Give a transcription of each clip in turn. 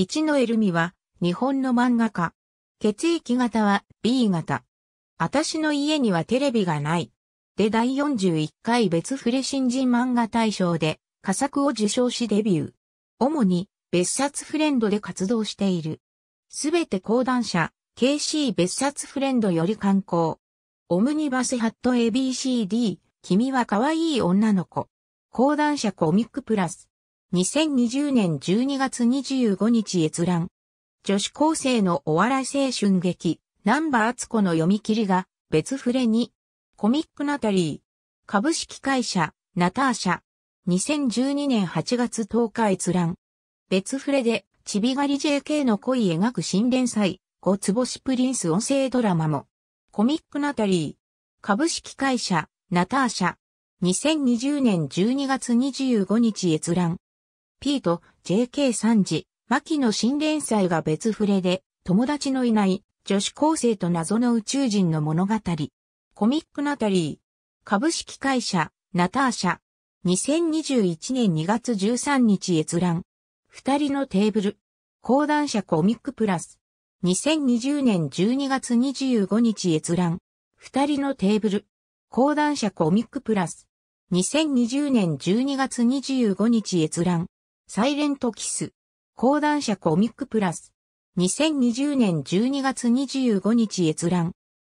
一のエルミは、日本の漫画家。血液型は B 型。私の家にはテレビがない。で第41回別フレ新人漫画大賞で、佳作を受賞しデビュー。主に、別冊フレンドで活動している。すべて講談社、KC 別冊フレンドより観光。オムニバスハット ABCD、君は可愛い女の子。講談社コミックプラス。2020年12月25日閲覧。女子高生のお笑い青春劇、ナ南波敦子の読み切りが別触れに、コミックナタリー、株式会社、ナターシャ、2012年8月10日閲覧。別触れで、ちびがり JK の恋描く新連載、五つ星プリンス音声ドラマも、コミックナタリー、株式会社、ナターシャ、2020年12月25日閲覧。P と JK 三次、牧野新連載が別触れで、友達のいない女子高生と謎の宇宙人の物語。コミックナタリー。株式会社、ナターシャ。2021年2月13日閲覧。二人のテーブル。講談社コミックプラス。2020年12月25日閲覧。二人のテーブル。講談社コミックプラス。2020年12月25日閲覧。サイレントキス。講談社コミックプラス。2020年12月25日閲覧。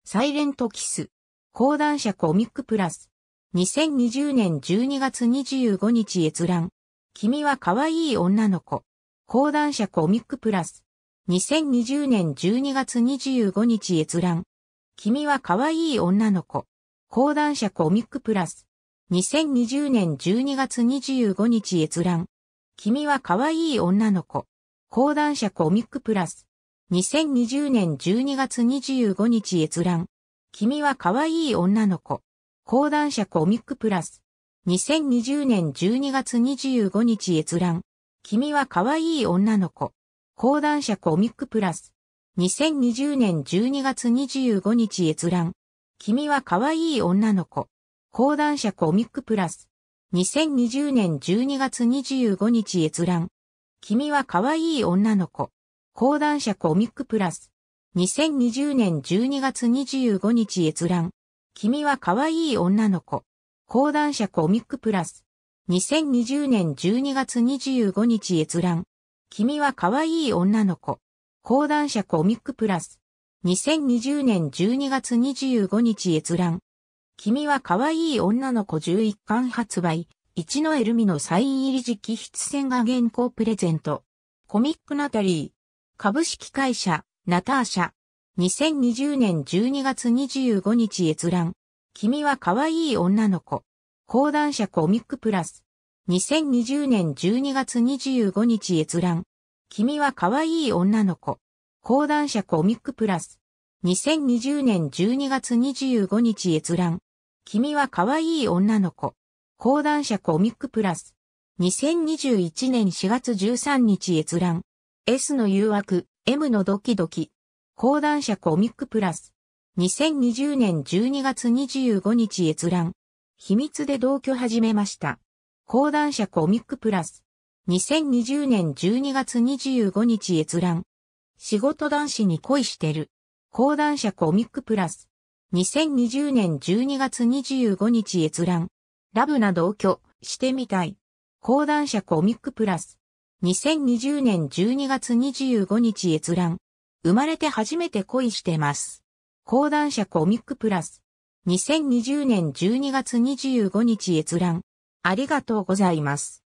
サイレントキス。講談社コミックプラス。2020年12月25日閲覧。君は可愛い女の子。講談社コミックプラス。2020年12月25日閲覧。君は可愛い女の子。講談社コミックプラス。2020年12月25日閲覧。君は可愛い女の子。講談社コミックプラス。2020年12月25日閲覧。君は可愛い女の子。講談社コミックプラス。2020年12月25日閲覧。君は可愛い女の子。講談社コミックプラス。2020年12月25日閲覧。君は可愛い女の子。講談社コミックプラス。2020年12月25日閲覧。君は可愛い女の子。講談社コミックプラス。2020年12月25日閲覧。君は可愛い女の子。講談社コミックプラス。2020年12月25日閲覧。君は可愛い女の子。講談社コミックプラス。2020年12月25日閲覧。君は可愛い女の子11巻発売、一ノエルミのサイン入り時期筆線が原稿プレゼント。コミックナタリー。株式会社、ナターシャ。2020年12月25日閲覧。君は可愛い女の子。講談社コミックプラス。2020年12月25日閲覧。君は可愛い女の子。講談社コミックプラス。2020年12月25日閲覧。君は可愛い女の子。講談社コミックプラス。2021年4月13日閲覧。S の誘惑、M のドキドキ。講談社コミックプラス。2020年12月25日閲覧。秘密で同居始めました。講談社コミックプラス。2020年12月25日閲覧。仕事男子に恋してる。講談社コミックプラス。2020年12月25日閲覧。ラブな同居してみたい。講談社コミックプラス。2020年12月25日閲覧。生まれて初めて恋してます。講談社コミックプラス。2020年12月25日閲覧。ありがとうございます。